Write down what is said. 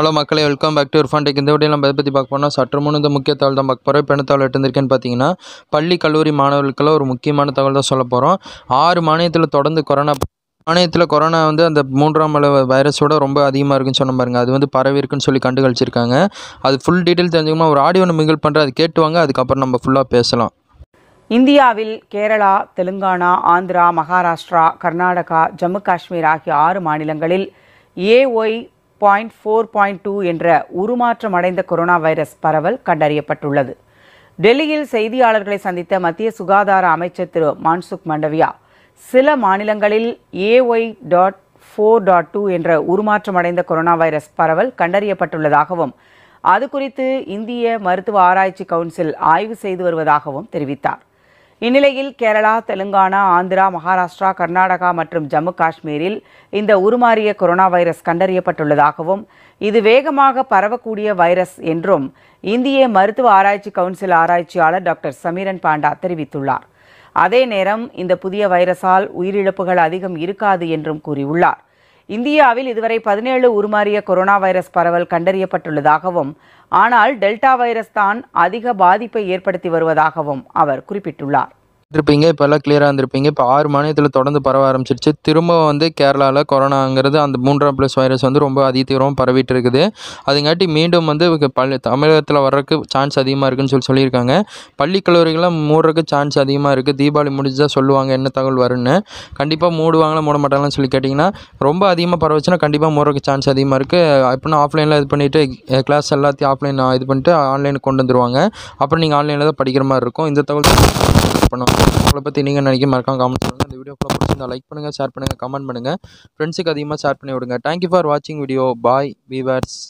hello மக்களை welcome back to இர்ஃபான்டெக் இந்த video நம்ம எதை பற்றி பார்க்க போனால் சற்று முன் இந்த முக்கிய தகவல் தான் பார்க்க போகிறோம் இப்போ என்ன தகவல் எடுத்திருக்கேன்னு பார்த்தீங்கன்னா பள்ளி கல்லூரி மாணவர்களுக்கெல்லாம் ஒரு முக்கியமான தகவல் தான் சொல்ல போகிறோம் ஆறு மாநிலத்தில் தொடர்ந்து கொரோனா மாநிலத்தில் கொரோனா வந்து அந்த மூன்றாம் அளவு வைரஸோட ரொம்ப அதிகமாக இருக்குன்னு சொன்ன பாருங்க அது வந்து பரவி இருக்குன்னு சொல்லி கண்டு கழிச்சிருக்காங்க அது ஃபுல் டீட்டெயில் தெரிஞ்சுக்கணும் ஒரு ஆடியோ மிகழ் பண்ணுற அது கேட்டுவாங்க அதுக்கப்புறம் நம்ம ஃபுல்லாக பேசலாம் இந்தியாவில் கேரளா தெலுங்கானா ஆந்திரா மகாராஷ்டிரா கர்நாடகா ஜம்மு காஷ்மீர் ஆகிய ஆறு மாநிலங்களில் AY point four point two என்ற உருமாற்றம் அடைந்த கொரோனா வைரஸ் பரவல் கண்டறியப்பட்டுள்ளது டெல்லியில் செய்தியாளர்களை சந்தித்த மத்திய சுகாதார அமைச்சர் திரு மான்சுக் மண்டவியா சில மாநிலங்களில் AY dot four dot two என்ற உருமாற்றம் அடைந்த கொரோனா வைரஸ் பரவல் கண்டறியப்பட்டுள்ளதாகவும் அது குறித்து இந்திய மருத்துவ ஆராய்ச்சி கவுன்சில் ஆய்வு செய்து வருவதாகவும் தெரிவித்தார் இந்நிலையில் கேரளா தெலுங்கானா ஆந்திரா மகாராஷ்டிரா கர்நாடகா மற்றும் ஜம்மு காஷ்மீரில் இந்த உருமாறிய கொரோனா வைரஸ் கண்டறியப்பட்டுள்ளதாகவும் இது வேகமாக பரவக்கூடிய வைரஸ் என்றும் இந்திய மருத்துவ ஆராய்ச்சி கவுன்சில் ஆராய்ச்சியாளர் டாக்டர் சமீரன் பாண்டா தெரிவித்துள்ளார் அதே நேரம் இந்த புதிய வைரஸால் உயிரிழப்புகள் அதிகம் இருக்காது என்றும் கூறியுள்ளார் இந்தியாவில் இதுவரை பதினேழு உருமாறிய கொரோனா வைரஸ் பரவல் கண்டறியப்பட்டுள்ளதாகவும் ஆனால் டெல்டா வைரஸ் தான் அதிக பாதிப்பை ஏற்படுத்தி வருவதாகவும் அவர் குறிப்பிட்டுள்ளார் இருப்பீங்க இப்போ எல்லாம் கிளியராக இருந்திருப்பீங்க இப்போ ஆறு மாநிலத்தில் தொடர்ந்து பரவ ஆரம்பிச்சிருச்சு திரும்ப வந்து கேரளாவில் கொரோனாங்கிறது அந்த மூன்றாம் ப்ளஸ் வைரஸ் வந்து ரொம்ப அதி தீவிரமாக பரவிட்டு இருக்குது அதுங்காட்டி மீண்டும் வந்து பள்ளி தமிழகத்தில் வர்றதுக்கு சான்ஸ் அதிகமாக இருக்குன்னு சொல்லி சொல்லியிருக்காங்க பள்ளி கல்லூரிகளாக மூடுறதுக்கு சான்ஸ் அதிகமாக இருக்குது தீபாவளி முடிஞ்சுதான் சொல்லுவாங்க என்ன தகவல் வரும்னு கண்டிப்பாக மூடுவாங்களா மூட மாட்டாங்களான்னு சொல்லி கேட்டிங்கன்னா ரொம்ப அதிகமாக பரவச்சுன்னா கண்டிப்பாக மூடுறதுக்கு சான்ஸ் அதிகமாக இருக்குது அப்படின்னா ஆஃப்லைனில் இது பண்ணிவிட்டு கிளாஸ் எல்லாத்தையும் ஆஃப்லைன் இது பண்ணிட்டு ஆன்லைனுக்கு கொண்டு வந்துடுவாங்க அப்புறம் நீங்கள் ஆன்லைனில் தான் படிக்கிற மாதிரி இருக்கும் இந்த தகவல் பண்ணுவோம் உங்களை பற்றி நீங்கள் நினைக்க மறக்காம கமெண்ட் பண்ணுங்கள் இந்த வீடியோ ஃபுல்லாக பிடிச்சிருந்தா லைக் பண்ணுங்கள் ஷேர் பண்ணுங்கள் கமெண்ட் பண்ணுங்கள் ஃப்ரெண்ட்ஸுக்கு அதிகமாக ஷேர் பண்ணி விடுங்க தேங்க்யூ ஃபார் வாட்சிங் வீடியோ பாய் வீவர்ஸ்